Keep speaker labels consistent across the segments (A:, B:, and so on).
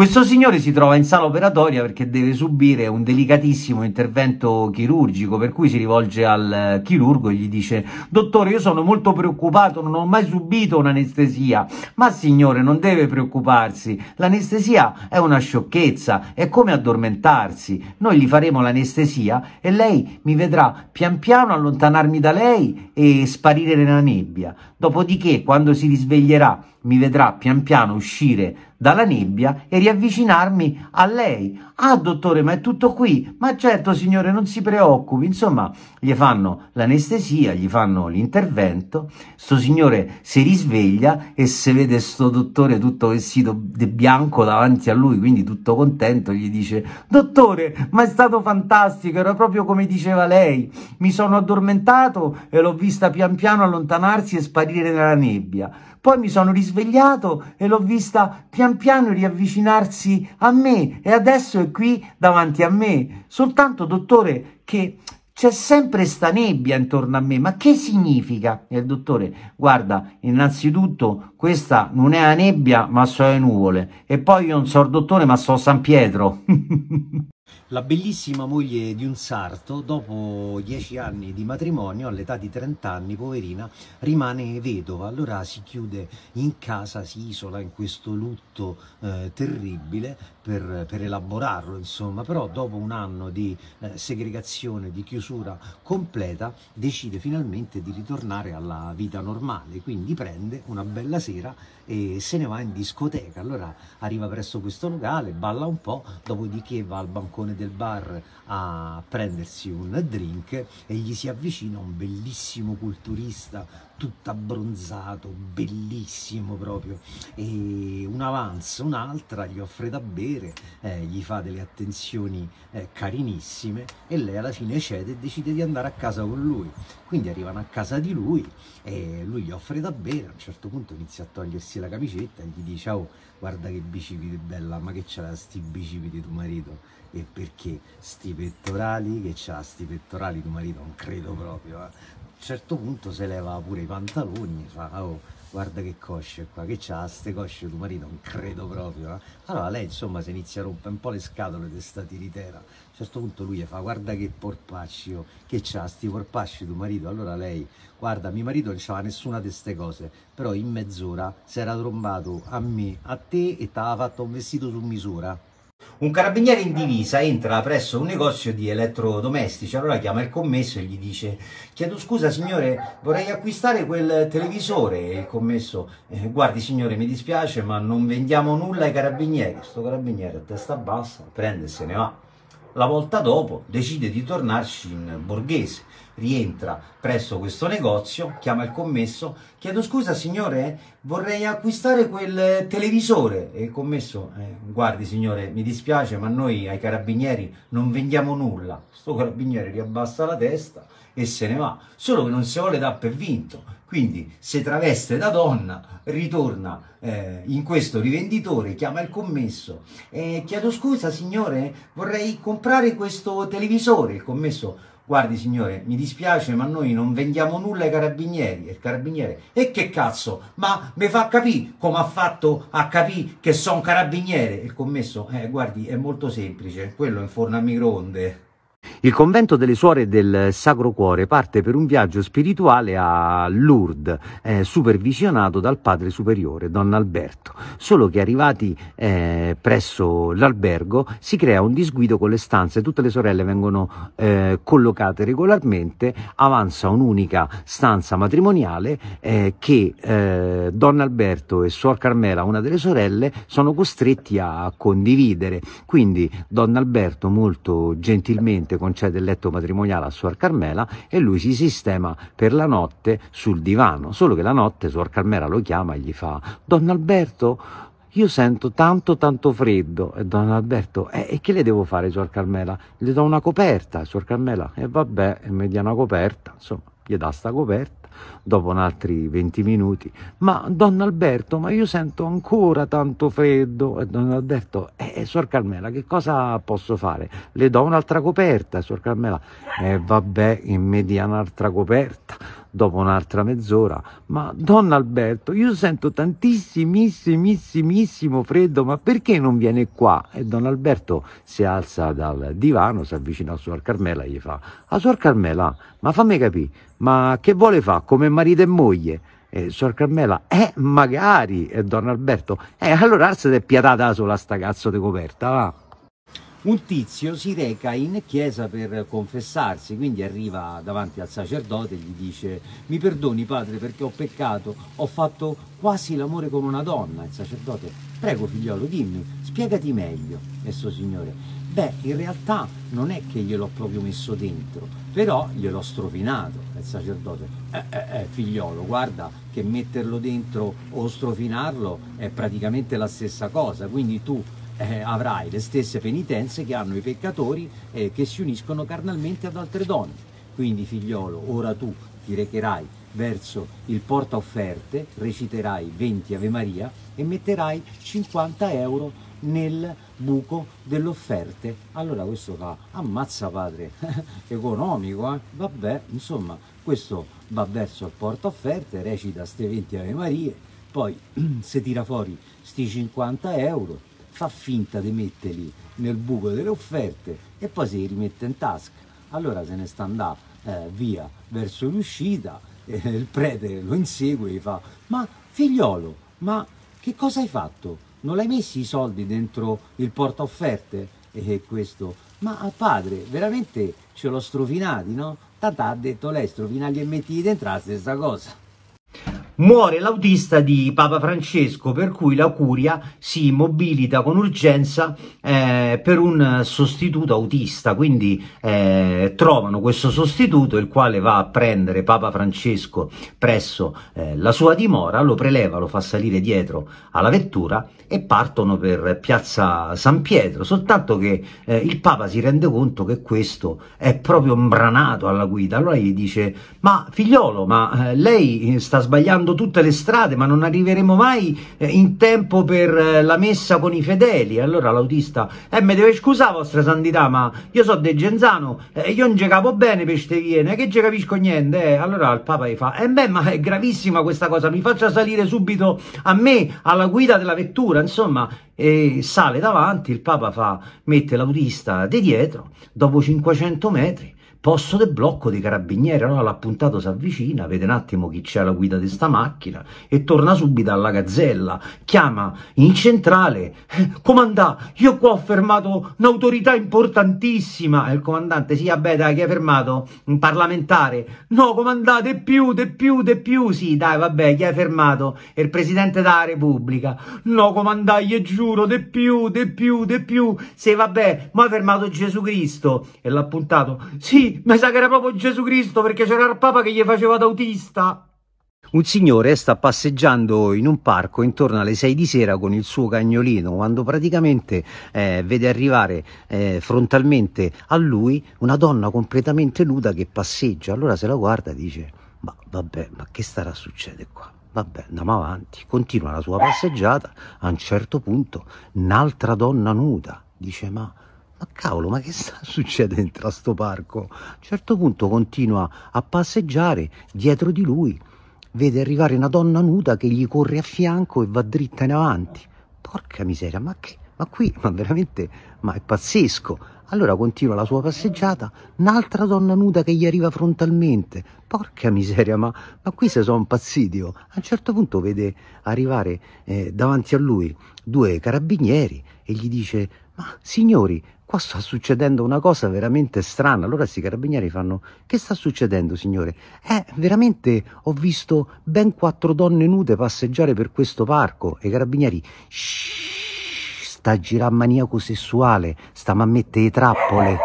A: Questo signore si trova in sala operatoria perché deve subire un delicatissimo intervento chirurgico, per cui si rivolge al eh, chirurgo e gli dice «Dottore, io sono molto preoccupato, non ho mai subito un'anestesia». «Ma signore, non deve preoccuparsi, l'anestesia è una sciocchezza, è come addormentarsi. Noi gli faremo l'anestesia e lei mi vedrà pian piano allontanarmi da lei e sparire nella nebbia. Dopodiché, quando si risveglierà mi vedrà pian piano uscire dalla nebbia e riavvicinarmi a lei. Ah, dottore, ma è tutto qui? Ma certo, signore, non si preoccupi. Insomma, gli fanno l'anestesia, gli fanno l'intervento. Sto signore si risveglia e se vede sto dottore tutto vestito di bianco davanti a lui, quindi tutto contento, gli dice: Dottore, ma è stato fantastico, era proprio come diceva lei. Mi sono addormentato e l'ho vista pian piano allontanarsi e sparire nella nebbia. Poi mi sono risvegliato e l'ho vista pian piano riavvicinarsi a me e adesso è qui davanti a me. Soltanto, dottore, che c'è sempre sta nebbia intorno a me, ma che significa? E il dottore, guarda, innanzitutto questa non è la nebbia, ma sono le nuvole. E poi io non so il dottore, ma so San Pietro. La bellissima moglie di un sarto, dopo dieci anni di matrimonio, all'età di 30 anni, poverina, rimane vedova. Allora si chiude in casa, si isola in questo lutto tutto eh, terribile per, per, elaborarlo, insomma, però dopo un anno di eh, segregazione, di chiusura completa, decide finalmente di ritornare alla vita normale, quindi prende una bella sera e se ne va in discoteca, allora arriva presso questo locale, balla un po', dopodiché va al bancone del bar a prendersi un drink e gli si avvicina un bellissimo culturista tutto abbronzato, bellissimo proprio, e un avance, un'altra, gli offre da bere, eh, gli fa delle attenzioni eh, carinissime e lei alla fine cede e decide di andare a casa con lui. Quindi arrivano a casa di lui e lui gli offre da bere, a un certo punto inizia a togliersi la camicetta e gli dice oh guarda che bicipiti bella, ma che c'ha sti bicipiti tuo marito? E perché sti pettorali, che c'ha sti pettorali tuo marito? Non credo proprio, eh un certo punto si leva pure i pantaloni e fa oh, guarda che cosce qua che c'ha queste cosce tuo marito non credo proprio no? Eh. allora lei insomma si inizia a rompere un po' le scatole di sta tiritera a un certo punto lui le fa guarda che porpaccio che c'ha sti porpacci tuo marito allora lei guarda mio marito non c'aveva nessuna di queste cose però in mezz'ora si era trombato a me a te e ti aveva fatto un vestito su misura un carabiniere in divisa entra presso un negozio di elettrodomestici, allora chiama il commesso e gli dice chiedo scusa signore vorrei acquistare quel televisore e il commesso eh, guardi signore mi dispiace ma non vendiamo nulla ai carabinieri, sto carabiniere a testa bassa prende e se ne va. La volta dopo decide di tornarci in borghese, rientra presso questo negozio, chiama il commesso, chiedo scusa signore, vorrei acquistare quel televisore. E il commesso, eh, guardi signore, mi dispiace ma noi ai carabinieri non vendiamo nulla. Sto carabiniere riabbassa la testa, e se ne va, solo che non si vuole dar per vinto, quindi se traveste da donna, ritorna eh, in questo rivenditore, chiama il commesso, eh, chiedo scusa signore, vorrei comprare questo televisore, il commesso guardi signore, mi dispiace ma noi non vendiamo nulla ai carabinieri, e il carabiniere, e che cazzo, ma mi fa capire come ha fatto a capire che sono carabiniere, il commesso, eh, guardi è molto semplice, quello in forno a microonde. Il convento delle suore del Sacro Cuore parte per un viaggio spirituale a Lourdes, eh, supervisionato dal padre superiore, Don Alberto. Solo che arrivati eh, presso l'albergo si crea un disguido con le stanze, tutte le sorelle vengono eh, collocate regolarmente, avanza un'unica stanza matrimoniale eh, che eh, Don Alberto e Suor Carmela, una delle sorelle, sono costretti a condividere. Quindi Don Alberto molto gentilmente cantante concede il letto matrimoniale a Suor Carmela e lui si sistema per la notte sul divano, solo che la notte Suor Carmela lo chiama e gli fa Don Alberto, io sento tanto tanto freddo e Don Alberto eh, e che le devo fare Suor Carmela? Le do una coperta Suor Carmela e eh, vabbè e mi dia una coperta insomma gli dà sta coperta dopo altri 20 minuti. Ma Don Alberto, ma io sento ancora tanto freddo. E Don Alberto, eh, eh Suor Carmela, che cosa posso fare? Le do un'altra coperta, Suor Carmela. E eh, vabbè, in media un'altra coperta dopo un'altra mezz'ora. Ma Don Alberto, io sento tantissimissimissimo freddo, ma perché non viene qua? E Don Alberto si alza dal divano, si avvicina a Suor Carmela e gli fa: A ah, Suor Carmela, ma fammi capire, ma che vuole fa come marito e moglie? E Suor Carmela, eh, magari, e Don Alberto, eh, allora se è piatata sola sta cazzo di coperta, va un tizio si reca in chiesa per confessarsi, quindi arriva davanti al sacerdote e gli dice mi perdoni padre perché ho peccato, ho fatto quasi l'amore con una donna. Il sacerdote, prego figliolo dimmi, spiegati meglio, esso signore. Beh, in realtà non è che gliel'ho proprio messo dentro, però gliel'ho strofinato. Il sacerdote, eh, eh, eh, figliolo, guarda che metterlo dentro o strofinarlo è praticamente la stessa cosa, quindi tu eh, avrai le stesse penitenze che hanno i peccatori eh, che si uniscono carnalmente ad altre donne. Quindi figliolo, ora tu ti recherai verso il porta offerte, reciterai 20 Ave Maria e metterai 50 euro nel buco delle Allora questo fa ammazza padre economico, eh? vabbè, insomma, questo va verso il porta offerte, recita queste 20 Ave Marie, poi se tira fuori sti 50 euro fa finta di metterli nel buco delle offerte e poi si rimette in tasca. Allora se ne sta andando eh, via verso l'uscita e il prete lo insegue e gli fa ma figliolo, ma che cosa hai fatto? Non l'hai messi i soldi dentro il porta offerte? E questo, ma padre, veramente ce l'ho strofinati, no? Tata ha detto lei strofinali e mettili dentro la stessa cosa. Muore l'autista di Papa Francesco, per cui la Curia si mobilita con urgenza eh, per un sostituto autista, quindi eh, trovano questo sostituto il quale va a prendere Papa Francesco presso eh, la sua dimora, lo preleva, lo fa salire dietro alla vettura e partono per piazza San Pietro, soltanto che eh, il Papa si rende conto che questo è proprio imbranato alla guida, allora gli dice ma figliolo, ma eh, lei sta sbagliando bloccando tutte le strade, ma non arriveremo mai eh, in tempo per eh, la messa con i fedeli. Allora l'autista, eh, mi deve scusare vostra santità, ma io so de Genzano, eh, io non ci capo bene per ste viene, che ci capisco niente. Eh. Allora il Papa gli fa, eh beh, ma è gravissima questa cosa, mi faccia salire subito a me, alla guida della vettura, insomma, e sale davanti, il Papa fa, mette l'autista di dietro, dopo 500 metri, posto del blocco dei carabinieri. Allora l'appuntato si avvicina, vede un attimo chi c'è alla guida di sta macchina e torna subito alla gazzella. Chiama in centrale, eh, comandà, io qua ho fermato un'autorità importantissima. E il comandante, sì, vabbè, dai, chi hai fermato? Un parlamentare. No, comandà, de più, de più, de più. Sì, dai, vabbè, chi hai fermato? il presidente della Repubblica. No, comandà, io giuro, de più, de più, de più. Sì, vabbè, ma ha fermato Gesù Cristo. E l'appuntato, sì, mi sa che era proprio Gesù Cristo perché c'era il Papa che gli faceva d'autista. Un signore sta passeggiando in un parco intorno alle 6 di sera con il suo cagnolino quando praticamente eh, vede arrivare eh, frontalmente a lui una donna completamente nuda che passeggia. Allora se la guarda e dice ma vabbè, ma che starà succedendo qua? Vabbè, andiamo avanti. Continua la sua passeggiata. A un certo punto, un'altra donna nuda dice ma ma cavolo, ma che sta succedendo tra sto parco? A un certo punto continua a passeggiare dietro di lui, vede arrivare una donna nuda che gli corre a fianco e va dritta in avanti. Porca miseria, ma che? Ma qui, ma veramente, ma è pazzesco. Allora continua la sua passeggiata, un'altra donna nuda che gli arriva frontalmente. Porca miseria, ma, ma qui si sono impazziti. Oh. A un certo punto vede arrivare eh, davanti a lui due carabinieri e gli dice, ma signori, qua sta succedendo una cosa veramente strana. Allora questi carabinieri fanno, che sta succedendo signore? Eh, veramente ho visto ben quattro donne nude passeggiare per questo parco. E i carabinieri, shh, sta a girare maniaco sessuale, sta a mettere trappole.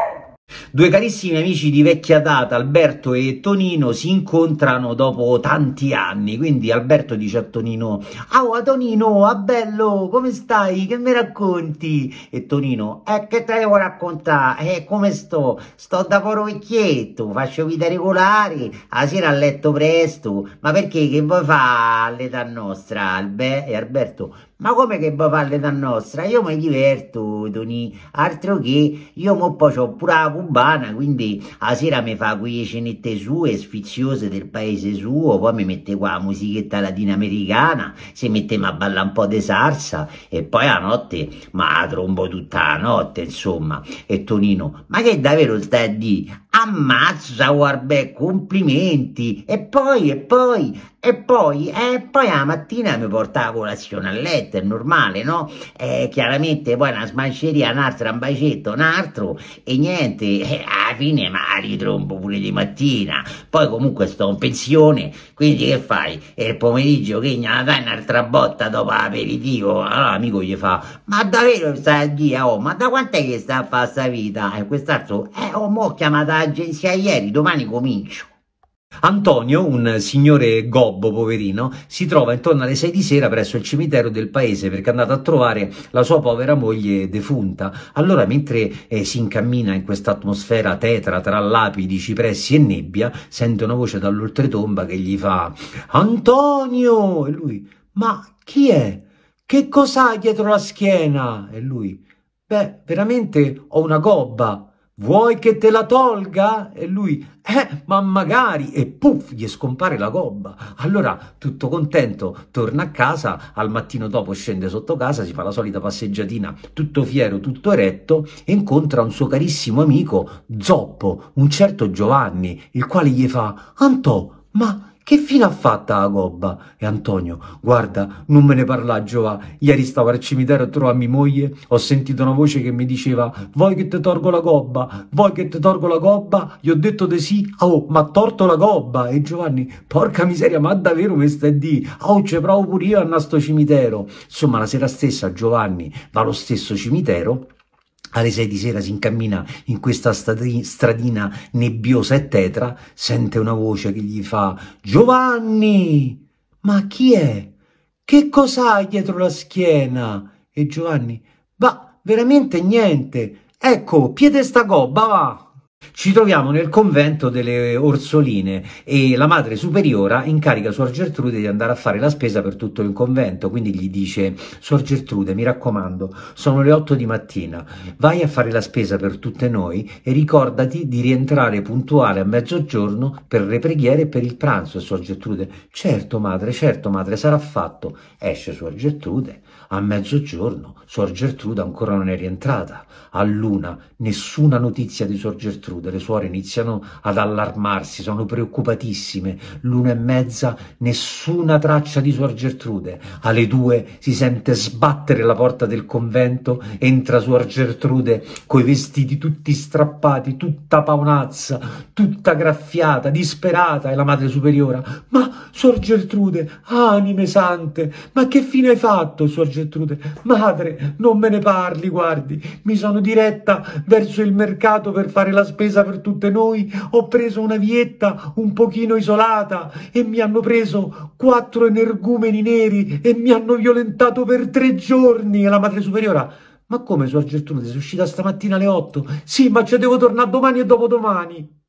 A: Due carissimi amici di vecchia data, Alberto e Tonino, si incontrano dopo tanti anni. Quindi Alberto
B: dice a Tonino: Au a Tonino, a bello, come stai? Che mi racconti? E Tonino: Eh, che te devo raccontare? Eh, come sto? Sto da vecchietto, faccio vita regolare, la sera a letto presto. Ma perché che vuoi fare all'età nostra, Albe? E Alberto: ma come che vuoi fare all'età nostra? Io mi diverto, Tonino. Altro che io mo poi ho pure la cubana, quindi a sera mi fa quelle cenette sue, sfiziose del paese suo, poi mi mette qua la musichetta latinoamericana, si mette a ballare un po' di salsa e poi a notte ma trombo tutta la notte, insomma. E Tonino, ma che davvero stai a dire? Ammazza, Warbeck, complimenti. E poi, e poi, e poi, e poi la mattina mi portavo colazione a letto, è normale, no? Eh, chiaramente poi una smanceria, un'altra, un bacetto, un altro, e niente, eh, alla fine ma li ritrombo pure di mattina. Poi comunque sto in pensione, quindi che fai? E il pomeriggio che gna dai un'altra botta dopo l'aperitivo, allora l'amico gli fa, ma davvero stai dire, oh, ma da quant'è che sta a fare sta vita? E quest'altro, eh, oh, mo' chiamata all'agenzia ieri, domani comincio.
A: Antonio, un signore gobbo poverino, si trova intorno alle 6 di sera presso il cimitero del paese perché è andato a trovare la sua povera moglie defunta. Allora, mentre eh, si incammina in questa atmosfera tetra tra lapidi, cipressi e nebbia, sente una voce dall'oltretomba che gli fa Antonio! E lui, ma chi è? Che cos'ha dietro la schiena? E lui, beh, veramente ho una gobba. Vuoi che te la tolga? E lui, eh, ma magari, e puff, gli scompare la gobba. Allora, tutto contento, torna a casa, al mattino dopo scende sotto casa, si fa la solita passeggiatina, tutto fiero, tutto eretto, e incontra un suo carissimo amico, Zoppo, un certo Giovanni, il quale gli fa, Antò, ma che fine ha fatta la gobba? E Antonio, guarda, non me ne parla Giova. Ieri stavo al cimitero a trovare mia moglie, ho sentito una voce che mi diceva vuoi che ti torgo la gobba? Vuoi che ti torgo la gobba? Gli ho detto di sì, oh, ma ha torto la gobba. E Giovanni, porca miseria, ma davvero mi stai di? Oh, ci provo pure io a sto cimitero. Insomma, la sera stessa Giovanni va allo stesso cimitero alle 6 di sera si incammina in questa stradina nebbiosa e tetra, sente una voce che gli fa Giovanni, ma chi è? Che cos'hai dietro la schiena? E Giovanni, va, veramente niente, ecco, piede sta gobba, va! Ci troviamo nel convento delle Orsoline e la madre superiora incarica Suor Gertrude di andare a fare la spesa per tutto il convento, quindi gli dice Suor Gertrude, mi raccomando, sono le 8 di mattina, vai a fare la spesa per tutte noi e ricordati di rientrare puntuale a mezzogiorno per le preghiere e per il pranzo. Suor Gertrude, certo madre, certo madre, sarà fatto. Esce Suor Gertrude a mezzogiorno, Suor Gertrude ancora non è rientrata, a luna nessuna notizia di Suor Gertrude Gertrude, le suore iniziano ad allarmarsi, sono preoccupatissime. L'una e mezza, nessuna traccia di suor Gertrude. Alle due si sente sbattere la porta del convento, entra suor Gertrude coi vestiti tutti strappati, tutta paonazza, tutta graffiata, disperata, e la madre superiora. Ma suor Gertrude, anime sante, ma che fine hai fatto, suor Gertrude? Madre, non me ne parli, guardi, mi sono diretta verso il mercato per fare la spesa spesa per tutte noi, ho preso una vietta un pochino isolata e mi hanno preso quattro energumeni neri e mi hanno violentato per tre giorni. E la madre superiora, ma come, Suor Gertrude, sei uscita stamattina alle otto? Sì, ma ci devo tornare domani e dopodomani.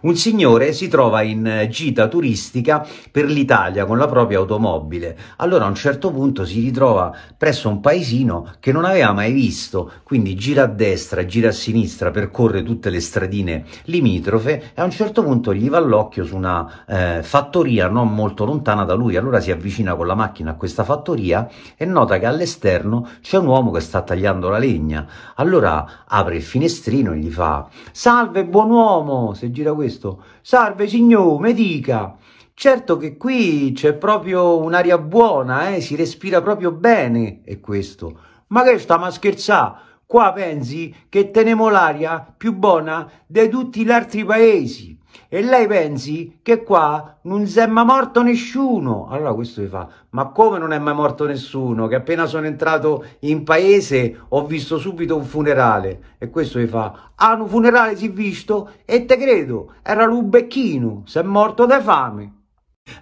A: Un signore si trova in gita turistica per l'Italia con la propria automobile. Allora a un certo punto si ritrova presso un paesino che non aveva mai visto, quindi gira a destra, gira a sinistra, percorre tutte le stradine limitrofe e a un certo punto gli va l'occhio su una eh, fattoria non molto lontana da lui. Allora si avvicina con la macchina a questa fattoria e nota che all'esterno c'è un uomo che sta tagliando la legna. Allora apre il finestrino e gli fa: "Salve buon uomo, se gira questo. Salve signore, mi dica. Certo che qui c'è proprio un'aria buona, eh? si respira proprio bene, e questo. Ma che stiamo a scherzare? Qua pensi che teniamo l'aria più buona di tutti gli altri paesi. E lei pensi che qua non si è mai morto nessuno? Allora questo mi fa, ma come non è mai morto nessuno? Che appena sono entrato in paese ho visto subito un funerale. E questo mi fa, ah un funerale si è visto? E te credo, era l'Ubecchino, si è morto da fame.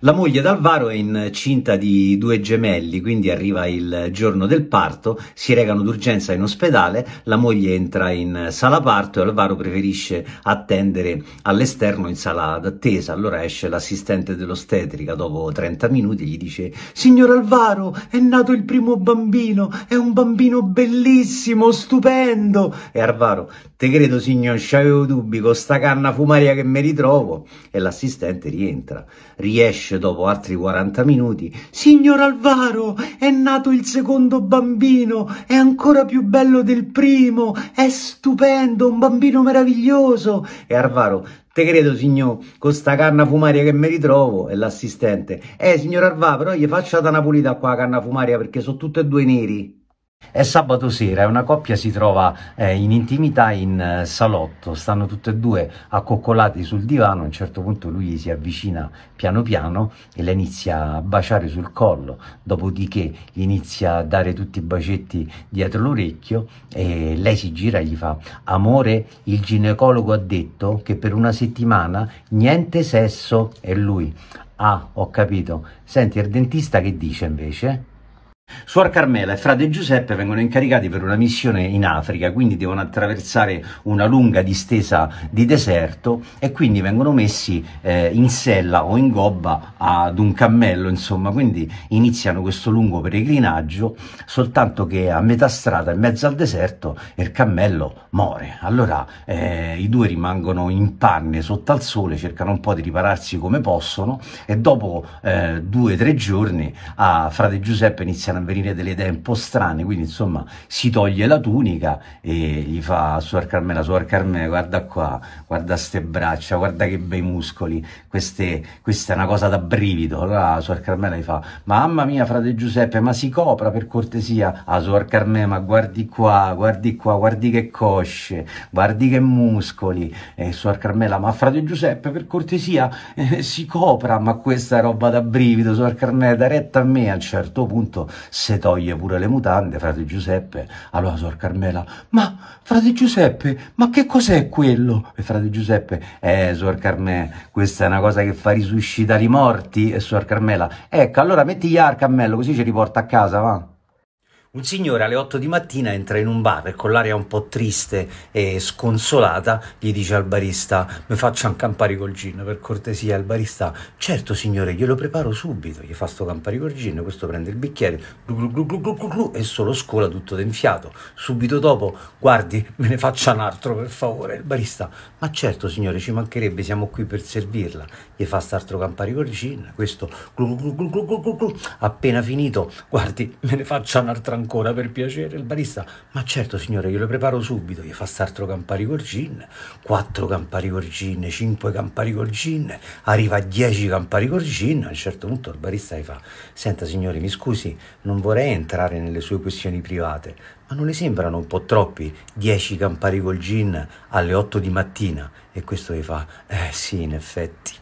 A: La moglie d'Alvaro è incinta di due gemelli, quindi arriva il giorno del parto, si recano d'urgenza in ospedale, la moglie entra in sala parto e Alvaro preferisce attendere all'esterno in sala d'attesa. Allora esce l'assistente dell'ostetrica dopo 30 minuti e gli dice «Signor Alvaro, è nato il primo bambino, è un bambino bellissimo, stupendo!» E Alvaro «Te credo signor, c'avevo dubbi, con sta canna fumaria che mi ritrovo!» E l'assistente rientra, riesce esce dopo altri 40 minuti. Signor Alvaro, è nato il secondo bambino, è ancora più bello del primo, è stupendo, un bambino meraviglioso. E Alvaro, te credo signor, con sta canna fumaria che mi ritrovo, e l'assistente. Eh signor Alvaro, però gli faccia da Napolita qua la canna fumaria perché sono tutte e due neri. È sabato sera e una coppia si trova eh, in intimità in eh, salotto, stanno tutte e due accoccolati sul divano, a un certo punto lui gli si avvicina piano piano e la inizia a baciare sul collo, dopodiché gli inizia a dare tutti i bacetti dietro l'orecchio e lei si gira e gli fa amore, il ginecologo ha detto che per una settimana niente sesso e lui ah ho capito, senti il dentista che dice invece? Suor Carmela e frate Giuseppe vengono incaricati per una missione in Africa, quindi devono attraversare una lunga distesa di deserto e quindi vengono messi eh, in sella o in gobba ad un cammello, insomma, quindi iniziano questo lungo peregrinaggio, soltanto che a metà strada, in mezzo al deserto, il cammello muore. Allora eh, i due rimangono in panne sotto al sole, cercano un po' di ripararsi come possono e dopo eh, due o tre giorni a frate Giuseppe iniziano iniziano a venire delle idee un po' strane, quindi insomma si toglie la tunica e gli fa Suor Carmela, Suor Carmela, guarda qua, guarda ste braccia, guarda che bei muscoli, Queste, questa è una cosa da brivido. Allora Suor Carmela gli fa, mamma mia frate Giuseppe, ma si copra per cortesia? Ah Suor Carmela, ma guardi qua, guardi qua, guardi che cosce, guardi che muscoli. E Suor Carmela, ma frate Giuseppe, per cortesia, eh, si copra, ma questa roba da brivido, Suor Carmela, da retta a me a un certo punto se toglie pure le mutande, frate Giuseppe, allora sor Carmela, ma frate Giuseppe, ma che cos'è quello? E frate Giuseppe, eh sor Carmela, questa è una cosa che fa risuscitare i morti, e sor Carmela, ecco allora metti gli arcammello così ci riporta a casa, va. Un signore alle 8 di mattina entra in un bar e con l'aria un po' triste e sconsolata gli dice al barista mi faccia un campari col gin per cortesia il barista certo signore glielo preparo subito gli fa sto campari col gin questo prende il bicchiere glu glu glu glu e solo scola tutto d'infiato subito dopo guardi me ne faccia un altro per favore il barista ma certo signore ci mancherebbe siamo qui per servirla gli fa st'altro campari col gin questo glu glu glu glu glu appena finito guardi me ne faccia un altro ancora ancora per piacere? Il barista, ma certo signore, io le preparo subito, gli fa s'altro Campari col gin, quattro Campari col gin, cinque Campari col gin, arriva a dieci Campari col gin, a un certo punto il barista gli fa, senta signore, mi scusi, non vorrei entrare nelle sue questioni private, ma non le sembrano un po' troppi dieci Campari col gin alle otto di mattina? E questo gli fa, eh sì, in effetti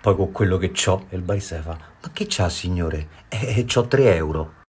A: poi con quello che ho. E il barista fa: Ma che c'ha, signore? Eh, eh ho 3 euro.